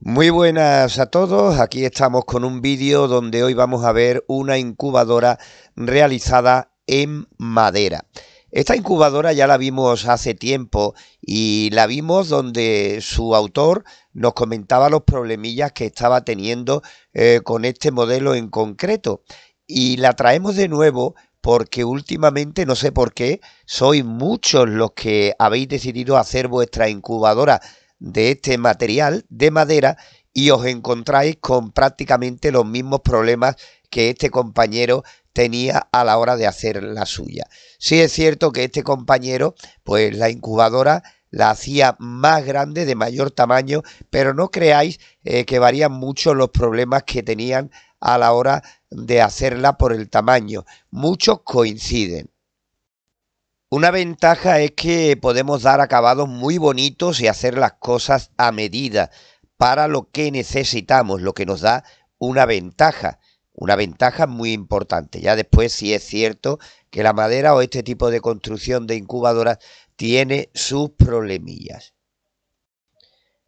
Muy buenas a todos, aquí estamos con un vídeo donde hoy vamos a ver una incubadora realizada en madera. Esta incubadora ya la vimos hace tiempo y la vimos donde su autor nos comentaba los problemillas que estaba teniendo eh, con este modelo en concreto. Y la traemos de nuevo porque últimamente, no sé por qué, sois muchos los que habéis decidido hacer vuestra incubadora de este material de madera y os encontráis con prácticamente los mismos problemas que este compañero tenía a la hora de hacer la suya. Sí es cierto que este compañero, pues la incubadora la hacía más grande, de mayor tamaño, pero no creáis eh, que varían mucho los problemas que tenían a la hora de hacerla por el tamaño. Muchos coinciden. Una ventaja es que podemos dar acabados muy bonitos y hacer las cosas a medida para lo que necesitamos, lo que nos da una ventaja, una ventaja muy importante. Ya después sí es cierto que la madera o este tipo de construcción de incubadoras tiene sus problemillas.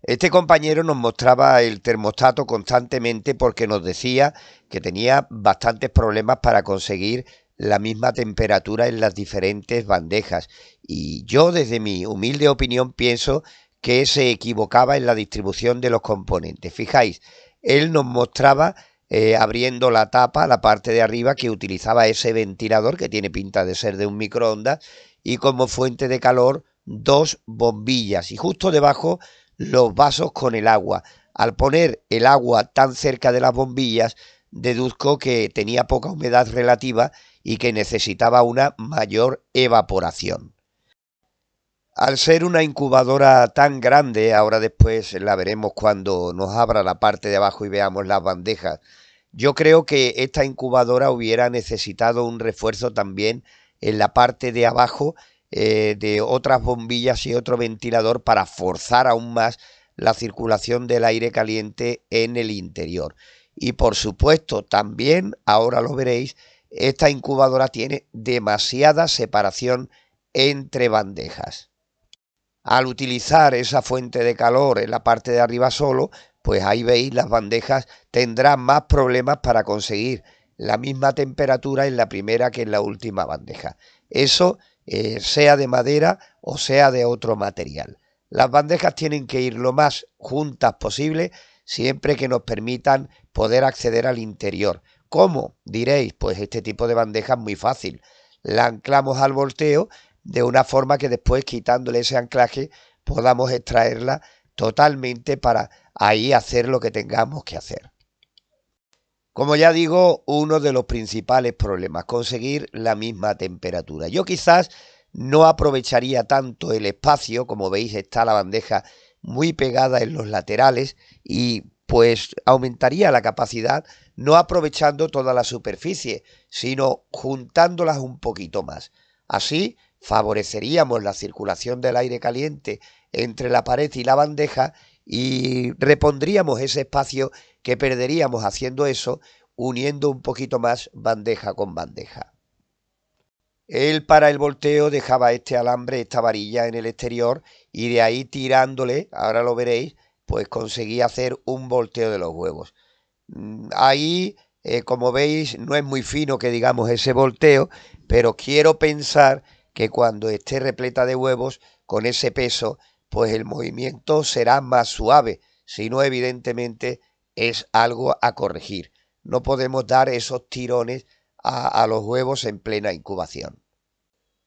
Este compañero nos mostraba el termostato constantemente porque nos decía que tenía bastantes problemas para conseguir la misma temperatura en las diferentes bandejas. Y yo desde mi humilde opinión pienso que se equivocaba en la distribución de los componentes. Fijáis, él nos mostraba eh, abriendo la tapa, la parte de arriba, que utilizaba ese ventilador que tiene pinta de ser de un microondas y como fuente de calor dos bombillas y justo debajo los vasos con el agua. Al poner el agua tan cerca de las bombillas, deduzco que tenía poca humedad relativa y que necesitaba una mayor evaporación. Al ser una incubadora tan grande, ahora después la veremos cuando nos abra la parte de abajo y veamos las bandejas, yo creo que esta incubadora hubiera necesitado un refuerzo también en la parte de abajo eh, de otras bombillas y otro ventilador para forzar aún más la circulación del aire caliente en el interior. Y por supuesto también, ahora lo veréis, esta incubadora tiene demasiada separación entre bandejas. Al utilizar esa fuente de calor en la parte de arriba solo, pues ahí veis las bandejas tendrán más problemas para conseguir la misma temperatura en la primera que en la última bandeja. Eso eh, sea de madera o sea de otro material. Las bandejas tienen que ir lo más juntas posible siempre que nos permitan poder acceder al interior. ¿Cómo? Diréis, pues este tipo de bandeja es muy fácil. La anclamos al volteo de una forma que después quitándole ese anclaje podamos extraerla totalmente para ahí hacer lo que tengamos que hacer. Como ya digo, uno de los principales problemas, conseguir la misma temperatura. Yo quizás no aprovecharía tanto el espacio, como veis está la bandeja muy pegada en los laterales y pues aumentaría la capacidad no aprovechando toda la superficie, sino juntándolas un poquito más. Así favoreceríamos la circulación del aire caliente entre la pared y la bandeja y repondríamos ese espacio que perderíamos haciendo eso, uniendo un poquito más bandeja con bandeja. Él para el volteo dejaba este alambre, esta varilla en el exterior y de ahí tirándole, ahora lo veréis, pues conseguía hacer un volteo de los huevos. Mm, ahí, eh, como veis, no es muy fino que digamos ese volteo, pero quiero pensar que cuando esté repleta de huevos, con ese peso, pues el movimiento será más suave, si no, evidentemente, es algo a corregir. No podemos dar esos tirones a los huevos en plena incubación.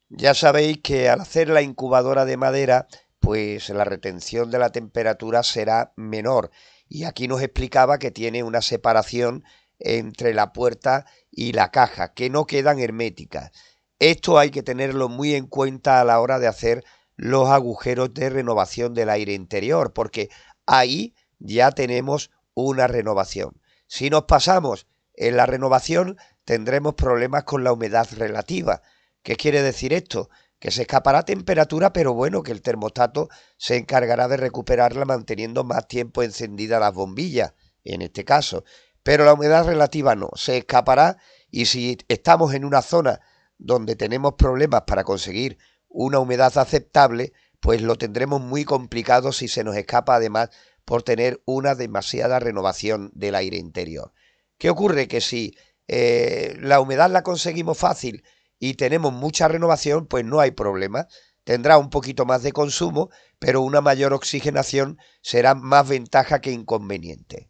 Ya sabéis que al hacer la incubadora de madera, pues la retención de la temperatura será menor y aquí nos explicaba que tiene una separación entre la puerta y la caja, que no quedan herméticas. Esto hay que tenerlo muy en cuenta a la hora de hacer los agujeros de renovación del aire interior, porque ahí ya tenemos una renovación. Si nos pasamos en la renovación, tendremos problemas con la humedad relativa. ¿Qué quiere decir esto? que se escapará a temperatura, pero bueno, que el termostato se encargará de recuperarla manteniendo más tiempo encendida las bombillas, en este caso. Pero la humedad relativa no, se escapará y si estamos en una zona donde tenemos problemas para conseguir una humedad aceptable, pues lo tendremos muy complicado si se nos escapa además por tener una demasiada renovación del aire interior. ¿Qué ocurre? Que si eh, la humedad la conseguimos fácil, y tenemos mucha renovación, pues no hay problema. Tendrá un poquito más de consumo, pero una mayor oxigenación será más ventaja que inconveniente.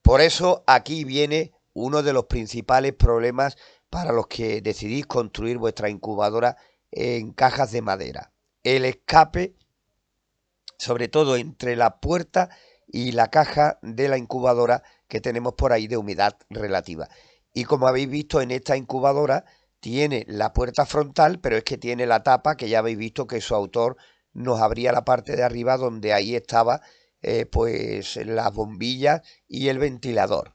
Por eso aquí viene uno de los principales problemas para los que decidís construir vuestra incubadora en cajas de madera. El escape, sobre todo entre la puerta y la caja de la incubadora que tenemos por ahí de humedad relativa y como habéis visto en esta incubadora tiene la puerta frontal, pero es que tiene la tapa que ya habéis visto que su autor nos abría la parte de arriba donde ahí estaba eh, pues las bombillas y el ventilador.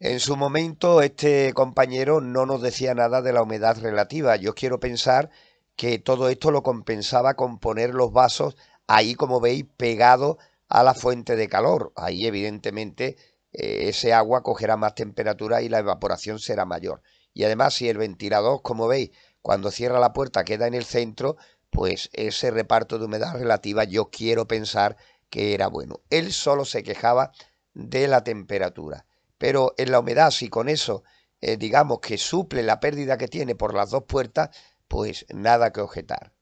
En su momento este compañero no nos decía nada de la humedad relativa. Yo quiero pensar que todo esto lo compensaba con poner los vasos ahí como veis pegados a la fuente de calor. Ahí evidentemente eh, ese agua cogerá más temperatura y la evaporación será mayor. Y además, si el ventilador, como veis, cuando cierra la puerta queda en el centro, pues ese reparto de humedad relativa yo quiero pensar que era bueno. Él solo se quejaba de la temperatura. Pero en la humedad, si con eso eh, digamos que suple la pérdida que tiene por las dos puertas, pues nada que objetar.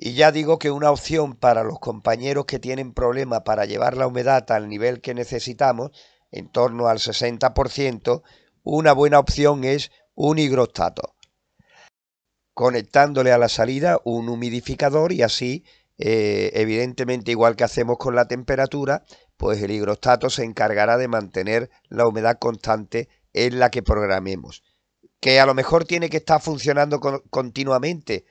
Y ya digo que una opción para los compañeros que tienen problema para llevar la humedad al nivel que necesitamos, en torno al 60%, una buena opción es un higrostato, conectándole a la salida un humidificador y así, eh, evidentemente igual que hacemos con la temperatura, pues el higrostato se encargará de mantener la humedad constante en la que programemos, que a lo mejor tiene que estar funcionando continuamente,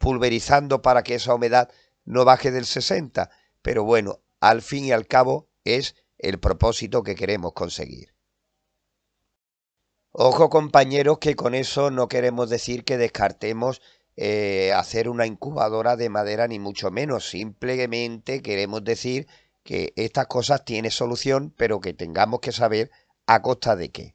pulverizando para que esa humedad no baje del 60. Pero bueno, al fin y al cabo es el propósito que queremos conseguir. Ojo compañeros que con eso no queremos decir que descartemos eh, hacer una incubadora de madera ni mucho menos. Simplemente queremos decir que estas cosas tienen solución pero que tengamos que saber a costa de qué.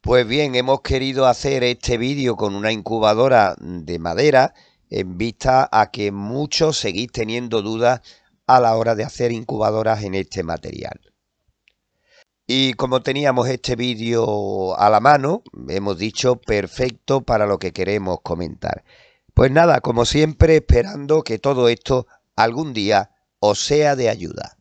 Pues bien, hemos querido hacer este vídeo con una incubadora de madera en vista a que muchos seguís teniendo dudas a la hora de hacer incubadoras en este material. Y como teníamos este vídeo a la mano, hemos dicho perfecto para lo que queremos comentar. Pues nada, como siempre, esperando que todo esto algún día os sea de ayuda.